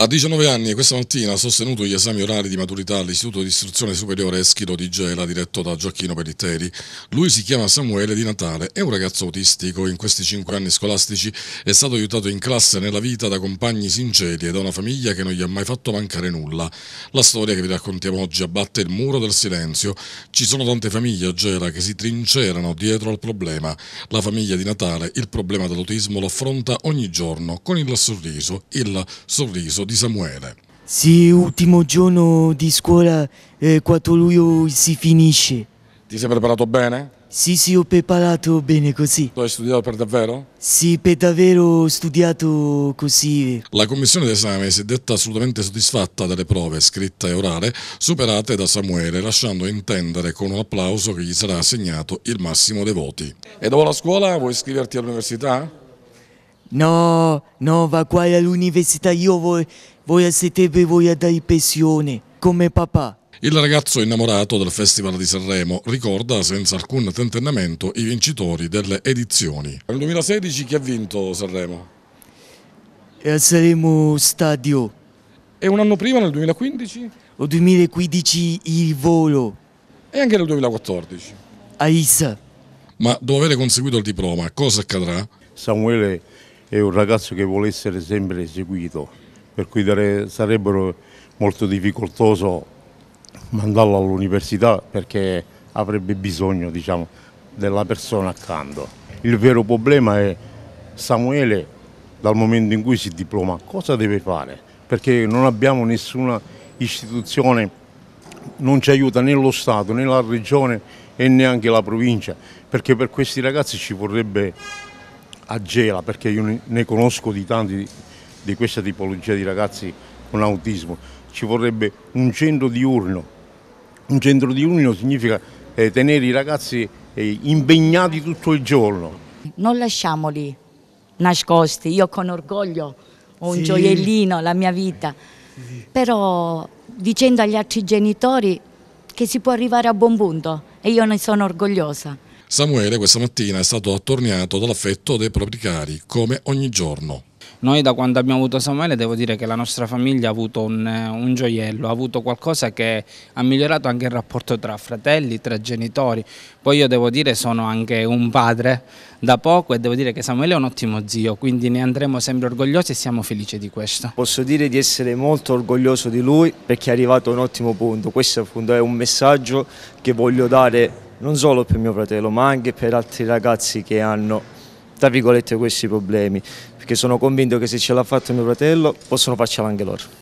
A 19 anni questa mattina ha sostenuto gli esami orari di maturità all'Istituto di Istruzione Superiore Eschilo di Gela diretto da Gioacchino Pellitteri. Lui si chiama Samuele Di Natale, è un ragazzo autistico, in questi 5 anni scolastici è stato aiutato in classe e nella vita da compagni sinceri e da una famiglia che non gli ha mai fatto mancare nulla. La storia che vi raccontiamo oggi abbatte il muro del silenzio. Ci sono tante famiglie a Gela che si trincerano dietro al problema. La famiglia di Natale il problema dell'autismo lo affronta ogni giorno con il sorriso, il sorriso di Samuele. Sì, ultimo giorno di scuola, eh, 4 luglio si finisce. Ti sei preparato bene? Sì, sì, ho preparato bene così. Lo hai studiato per davvero? Sì, per davvero ho studiato così. La commissione d'esame si è detta assolutamente soddisfatta delle prove scritte e orale superate da Samuele, lasciando intendere con un applauso che gli sarà assegnato il massimo dei voti. E dopo la scuola vuoi iscriverti all'università? No, no, va qua all'università, io voglio, voglio settembre voglio dare pensione, come papà. Il ragazzo innamorato del Festival di Sanremo ricorda senza alcun tentennamento i vincitori delle edizioni. Nel 2016 chi ha vinto Sanremo? A eh, Sanremo Stadio. E un anno prima, nel 2015? O 2015 il volo. E anche nel 2014? A Issa. Ma dopo aver conseguito il diploma, cosa accadrà? Samuele è un ragazzo che vuole essere sempre eseguito, per cui sarebbe molto difficoltoso mandarlo all'università perché avrebbe bisogno diciamo, della persona accanto. Il vero problema è Samuele dal momento in cui si diploma cosa deve fare? Perché non abbiamo nessuna istituzione, non ci aiuta né lo Stato né la Regione e neanche la provincia, perché per questi ragazzi ci vorrebbe a Gela, perché io ne conosco di tanti di questa tipologia di ragazzi con autismo, ci vorrebbe un centro diurno. Un centro diurno significa eh, tenere i ragazzi eh, impegnati tutto il giorno. Non lasciamoli nascosti, io con orgoglio ho sì. un gioiellino, la mia vita, sì. però dicendo agli altri genitori che si può arrivare a buon punto e io ne sono orgogliosa. Samuele questa mattina è stato attorniato dall'affetto dei propri cari, come ogni giorno. Noi da quando abbiamo avuto Samuele devo dire che la nostra famiglia ha avuto un, un, gioiello, ha avuto qualcosa che ha migliorato anche il rapporto tra fratelli, tra genitori. Poi io devo dire che sono anche un padre da poco e devo dire che Samuele è un ottimo zio, quindi ne andremo sempre orgogliosi e siamo felici di questo. Posso dire di essere molto orgoglioso di lui perché è arrivato a un ottimo punto. Questo appunto è un messaggio che voglio dare non solo per mio fratello ma anche per altri ragazzi che hanno tra virgolette questi problemi perché sono convinto che se ce l'ha fatto mio fratello possono farcela anche loro.